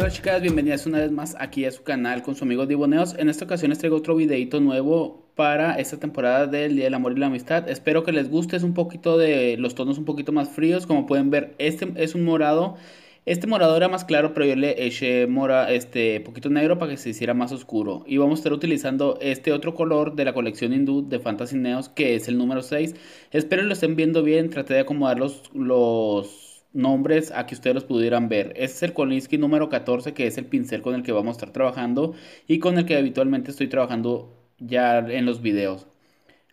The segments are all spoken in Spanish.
Hola chicas, bienvenidas una vez más aquí a su canal con su amigo Diboneos. En esta ocasión les traigo otro videito nuevo para esta temporada del Día del Amor y la Amistad. Espero que les guste, es un poquito de los tonos un poquito más fríos. Como pueden ver, este es un morado. Este morado era más claro, pero yo le eché mora, este, poquito negro para que se hiciera más oscuro. Y vamos a estar utilizando este otro color de la colección hindú de Fantasy Neos, que es el número 6. Espero lo estén viendo bien, traté de acomodar los, los nombres a que ustedes los pudieran ver. Este es el Kolinsky número 14, que es el pincel con el que vamos a estar trabajando y con el que habitualmente estoy trabajando ya en los videos.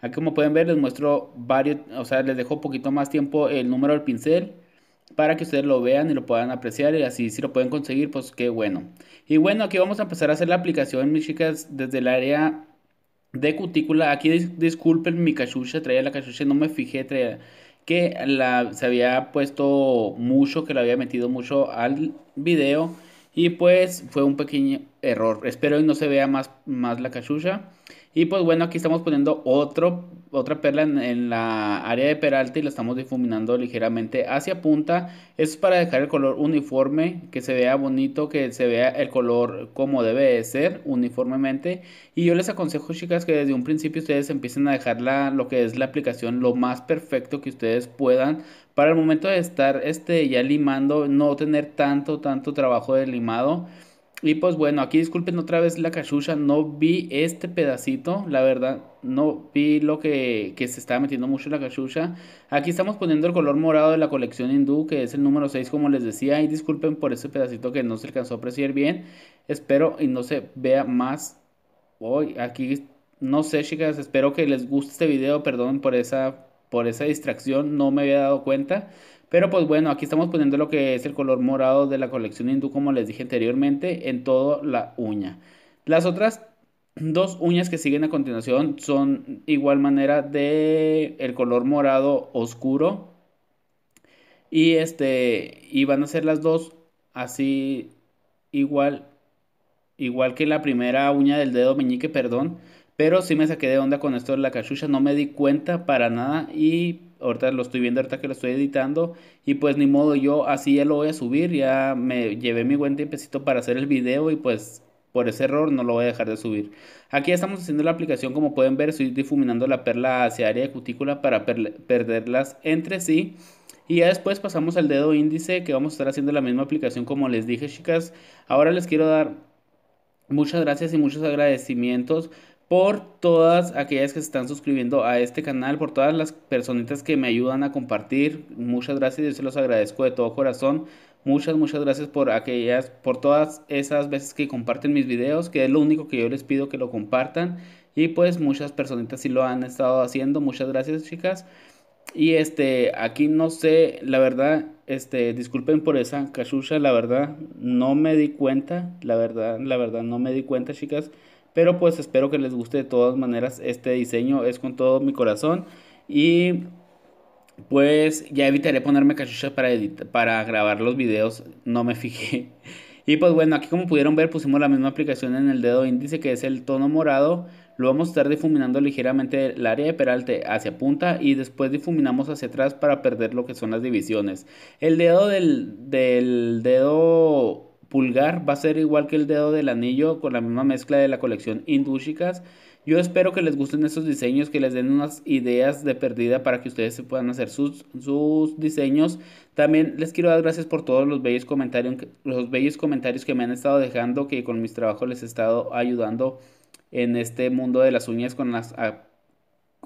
Aquí como pueden ver les muestro varios, o sea, les dejo un poquito más tiempo el número del pincel para que ustedes lo vean y lo puedan apreciar y así si lo pueden conseguir, pues qué bueno. Y bueno, aquí vamos a empezar a hacer la aplicación, mis chicas, desde el área de cutícula. Aquí disculpen mi cachucha, traía la cachucha, no me fijé, traía que la, se había puesto mucho, que la había metido mucho al video. Y pues fue un pequeño error. Espero que no se vea más, más la cachucha. Y pues bueno, aquí estamos poniendo otro, otra perla en, la área de peralta y la estamos difuminando ligeramente hacia punta. Es para dejar el color uniforme, que se vea bonito, que se vea el color como debe de ser uniformemente. Y yo les aconsejo chicas que desde un principio ustedes empiecen a dejar lo que es la aplicación lo más perfecto que ustedes puedan. Para el momento de estar este, ya limando, no tener tanto, tanto trabajo de limado. Y pues bueno, aquí disculpen otra vez la cachucha, no vi este pedacito, la verdad, no vi lo que, se estaba metiendo mucho la cachucha. Aquí estamos poniendo el color morado de la colección hindú, que es el número 6, como les decía, y disculpen por ese pedacito que no se alcanzó a apreciar bien. Espero y no se vea más hoy. Aquí, no sé chicas, espero que les guste este video, perdón por esa, por esa distracción, no me había dado cuenta. Pero pues bueno, aquí estamos poniendo lo que es el color morado de la colección hindú, como les dije anteriormente, en toda la uña. Las otras dos uñas que siguen a continuación son igual manera de el color morado oscuro. Y este, y van a ser las dos así igual, igual que la primera uña del dedo meñique, perdón. Pero sí me saqué de onda con esto de la cachucha, no me di cuenta para nada y ahorita lo estoy viendo, ahorita que lo estoy editando. Y pues ni modo, yo así ya lo voy a subir. Ya me llevé mi buen tiempecito para hacer el video y pues por ese error no lo voy a dejar de subir. Aquí ya estamos haciendo la aplicación, como pueden ver, estoy difuminando la perla hacia área de cutícula para perderlas entre sí. Y ya después pasamos al dedo índice que vamos a estar haciendo la misma aplicación como les dije chicas. Ahora les quiero dar muchas gracias y muchos agradecimientos por todas aquellas que se están suscribiendo a este canal, por todas las personitas que me ayudan a compartir. Muchas gracias, yo se los agradezco de todo corazón. Muchas, muchas gracias por aquellas, por todas esas veces que comparten mis videos, que es lo único que yo les pido que lo compartan. Y pues muchas personitas sí lo han estado haciendo. Muchas gracias, chicas. Y este, aquí no sé, la verdad, este, disculpen por esa cachucha, la verdad, no me di cuenta, la verdad, la verdad, no me di cuenta, chicas. Pero pues espero que les guste de todas maneras este diseño. Es con todo mi corazón. Y pues ya evitaré ponerme cachuchas para, para grabar los videos. No me fijé. Y pues bueno, aquí como pudieron ver pusimos la misma aplicación en el dedo índice que es el tono morado. Lo vamos a estar difuminando ligeramente el área de peralte hacia punta y después difuminamos hacia atrás para perder lo que son las divisiones. El dedo del, del dedo pulgar va a ser igual que el dedo del anillo con la misma mezcla de la colección Indústicas, Yo espero que les gusten estos diseños, que les den unas ideas de perdida para que ustedes se puedan hacer sus, sus diseños. También les quiero dar gracias por todos los bellos, comentarios, los bellos comentarios que me han estado dejando, que con mis trabajos les he estado ayudando en este mundo de las uñas con las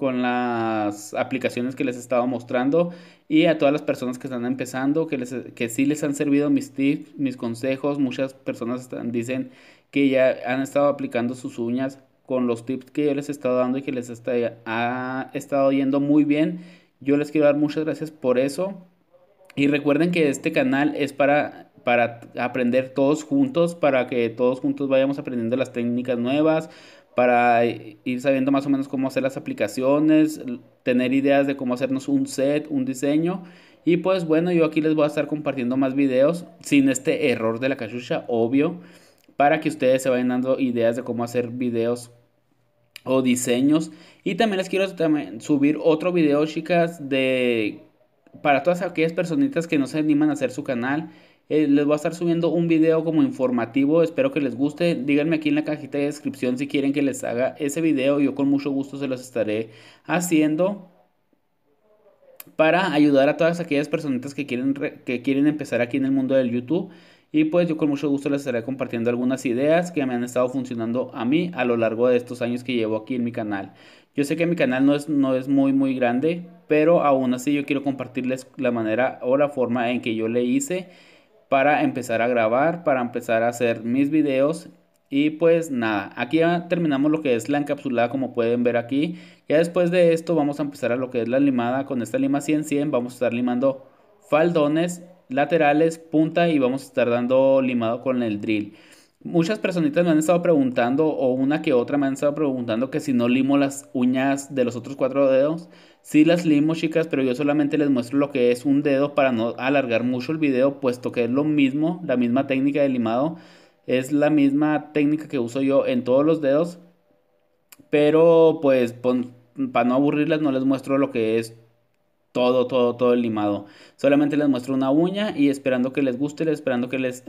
con las aplicaciones que les he estado mostrando y a todas las personas que están empezando, que, que sí les han servido mis tips, mis consejos. Muchas personas dicen que ya han estado aplicando sus uñas con los tips que yo les he estado dando y que les ha estado yendo muy bien. Yo les quiero dar muchas gracias por eso. Y recuerden que este canal es para, para aprender todos juntos, para que todos juntos vayamos aprendiendo las técnicas nuevas, para ir sabiendo más o menos cómo hacer las aplicaciones, tener ideas de cómo hacernos un set, un diseño. Y pues bueno, yo aquí les voy a estar compartiendo más videos sin este error de la cachucha, obvio, para que ustedes se vayan dando ideas de cómo hacer videos o diseños. Y también les quiero subir otro video, chicas, de para todas aquellas personitas que no se animan a hacer su canal eh, les voy a estar subiendo un video como informativo, espero que les guste. Díganme aquí en la cajita de descripción si quieren que les haga ese video, yo con mucho gusto se los estaré haciendo para ayudar a todas aquellas personitas que quieren, que quieren empezar aquí en el mundo del YouTube. Y pues yo con mucho gusto les estaré compartiendo algunas ideas que me han estado funcionando a mí a lo largo de estos años que llevo aquí en mi canal. Yo sé que mi canal no es, no es muy muy grande, pero aún así yo quiero compartirles la manera o la forma en que yo le hice para empezar a grabar, para empezar a hacer mis videos. Y pues nada, aquí ya terminamos lo que es la encapsulada como pueden ver aquí. Ya después de esto vamos a empezar a lo que es la limada. Con esta lima 100-100 vamos a estar limando faldones, laterales, punta y vamos a estar dando limado con el drill. Muchas personitas me han estado preguntando, o una que otra me han estado preguntando que si no limo las uñas de los otros cuatro dedos. Sí las limo, chicas, pero yo solamente les muestro lo que es un dedo para no alargar mucho el video, puesto que es lo mismo, la misma técnica de limado. Es la misma técnica que uso yo en todos los dedos. Pero pues para no aburrirlas no les muestro lo que es todo, todo, todo el limado. Solamente les muestro una uña y esperando que les guste, esperando que les,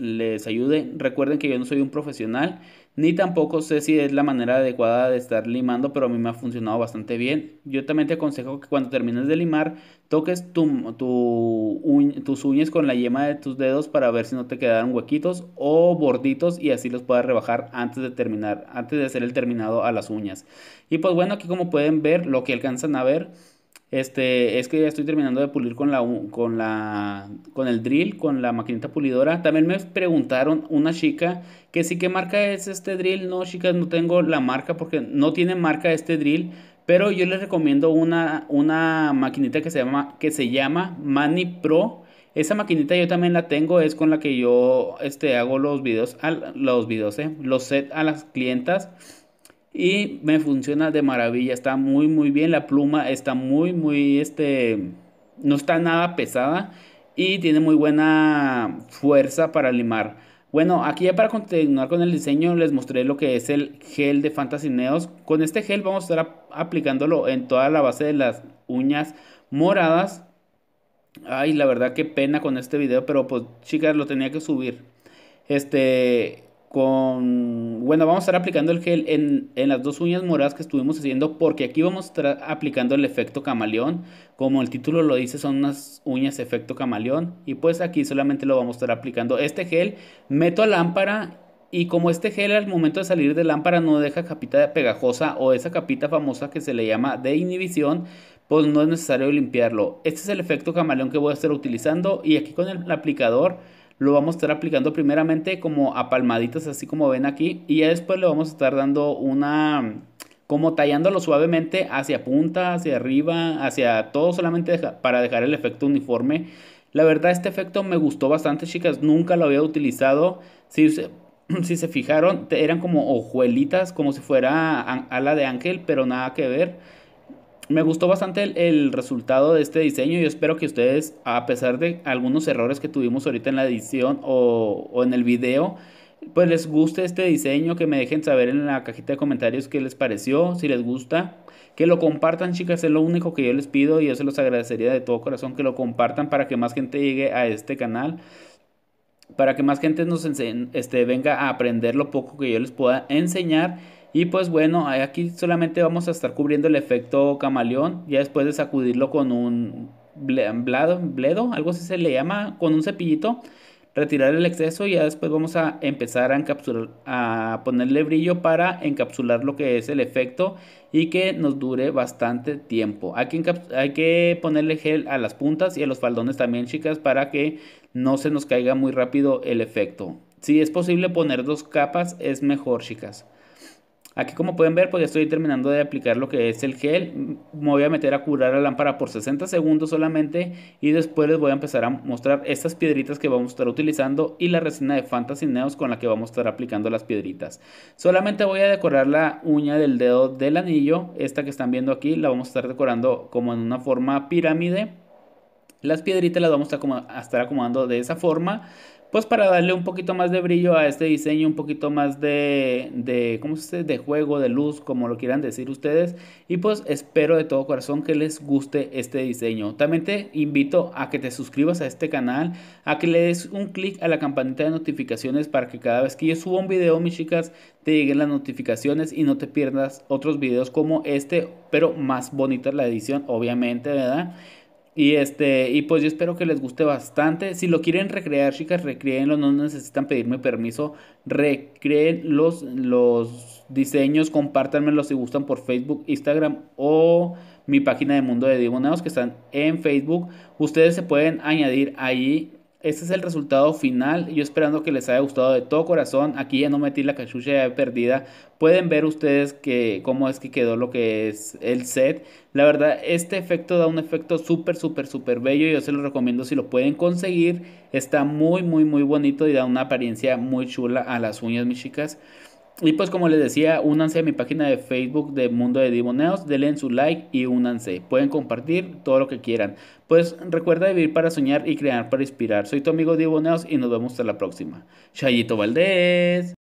ayude. Recuerden que yo no soy un profesional, ni tampoco sé si es la manera adecuada de estar limando, pero a mí me ha funcionado bastante bien. Yo también te aconsejo que cuando termines de limar, toques tu, tu tus uñas con la yema de tus dedos para ver si no te quedaron huequitos o borditos y así los puedas rebajar antes de terminar, antes de hacer el terminado a las uñas. Y pues bueno, aquí como pueden ver, lo que alcanzan a ver este, es que ya estoy terminando de pulir con la, con la, con el drill, con la maquinita pulidora. También me preguntaron una chica que sí, ¿qué marca es este drill? No, chicas, no tengo la marca porque no tiene marca este drill. Pero yo les recomiendo una, una maquinita que se llama, que se llama Mani Pro. Esa maquinita yo también la tengo, es con la que yo este, hago los videos, los videos, eh, los set a las clientas y me funciona de maravilla, está muy muy bien, la pluma está muy muy este no está nada pesada y tiene muy buena fuerza para limar. Bueno, aquí ya para continuar con el diseño les mostré lo que es el gel de Fantasy Neos. Con este gel vamos a estar aplicándolo en toda la base de las uñas moradas. Ay, la verdad qué pena con este video, pero pues chicas lo tenía que subir. Este, con, bueno, vamos a estar aplicando el gel en, en las dos uñas moradas que estuvimos haciendo porque aquí vamos a estar aplicando el efecto camaleón. Como el título lo dice, son unas uñas efecto camaleón y pues aquí solamente lo vamos a estar aplicando. Este gel meto a lámpara y como este gel al momento de salir de lámpara no deja capita pegajosa o esa capita famosa que se le llama de inhibición, pues no es necesario limpiarlo. Este es el efecto camaleón que voy a estar utilizando y aquí con el aplicador lo vamos a estar aplicando primeramente como a palmaditas, así como ven aquí, y ya después le vamos a estar dando una, como tallándolo suavemente hacia punta, hacia arriba, hacia todo, solamente para dejar el efecto uniforme. La verdad, este efecto me gustó bastante, chicas, nunca lo había utilizado. Si, si se fijaron, eran como hojuelitas, como si fuera ala de ángel, pero nada que ver me gustó bastante el, resultado de este diseño. Y espero que ustedes, a pesar de algunos errores que tuvimos ahorita en la edición o, en el video, pues les guste este diseño, que me dejen saber en la cajita de comentarios qué les pareció, si les gusta. Que lo compartan, chicas, es lo único que yo les pido y yo se los agradecería de todo corazón que lo compartan para que más gente llegue a este canal para que más gente nos este, venga a aprender lo poco que yo les pueda enseñar y pues bueno, aquí solamente vamos a estar cubriendo el efecto camaleón, ya después de sacudirlo con un bledo, algo así se le llama, con un cepillito, retirar el exceso y ya después vamos a empezar a encapsular, a ponerle brillo para encapsular lo que es el efecto y que nos dure bastante tiempo. Hay hay que ponerle gel a las puntas y a los faldones también, chicas, para que no se nos caiga muy rápido el efecto. Si es posible poner dos capas, es mejor, chicas. Aquí como pueden ver pues ya estoy terminando de aplicar lo que es el gel. Me voy a meter a curar la lámpara por 60 segundos solamente y después les voy a empezar a mostrar estas piedritas que vamos a estar utilizando y la resina de Fantasy Neos con la que vamos a estar aplicando las piedritas. Solamente voy a decorar la uña del dedo del anillo, esta que están viendo aquí la vamos a estar decorando como en una forma pirámide las piedritas las vamos a, estar acomodando de esa forma pues para darle un poquito más de brillo a este diseño, un poquito más de, de, ¿cómo De juego, de luz, como lo quieran decir ustedes. Y pues espero de todo corazón que les guste este diseño. También te invito a que te suscribas a este canal, a que le des un clic a la campanita de notificaciones para que cada vez que yo suba un video, mis chicas, te lleguen las notificaciones y no te pierdas otros videos como este, pero más bonita la edición, obviamente, ¿verdad? Y este, y pues yo espero que les guste bastante. Si lo quieren recrear, chicas, recreenlo, no necesitan pedirme permiso. Recreen los, los diseños, compártanmelos si gustan por Facebook, Instagram o mi página de Mundo de Dibuneos que están en Facebook. Ustedes se pueden añadir ahí este es el resultado final. Yo esperando que les haya gustado de todo corazón. Aquí ya no metí la cachucha ya perdida. Pueden ver ustedes que, cómo es que quedó lo que es el set. La verdad, este efecto da un efecto súper, súper, súper bello. Yo se lo recomiendo si lo pueden conseguir. Está muy, muy, muy bonito y da una apariencia muy chula a las uñas, mis chicas. Y pues como les decía, únanse a mi página de Facebook de Mundo de Diboneos, denle su like y únanse. Pueden compartir todo lo que quieran. Pues recuerda vivir para soñar y crear para inspirar. Soy tu amigo Divoneos y nos vemos hasta la próxima. Chayito Valdés.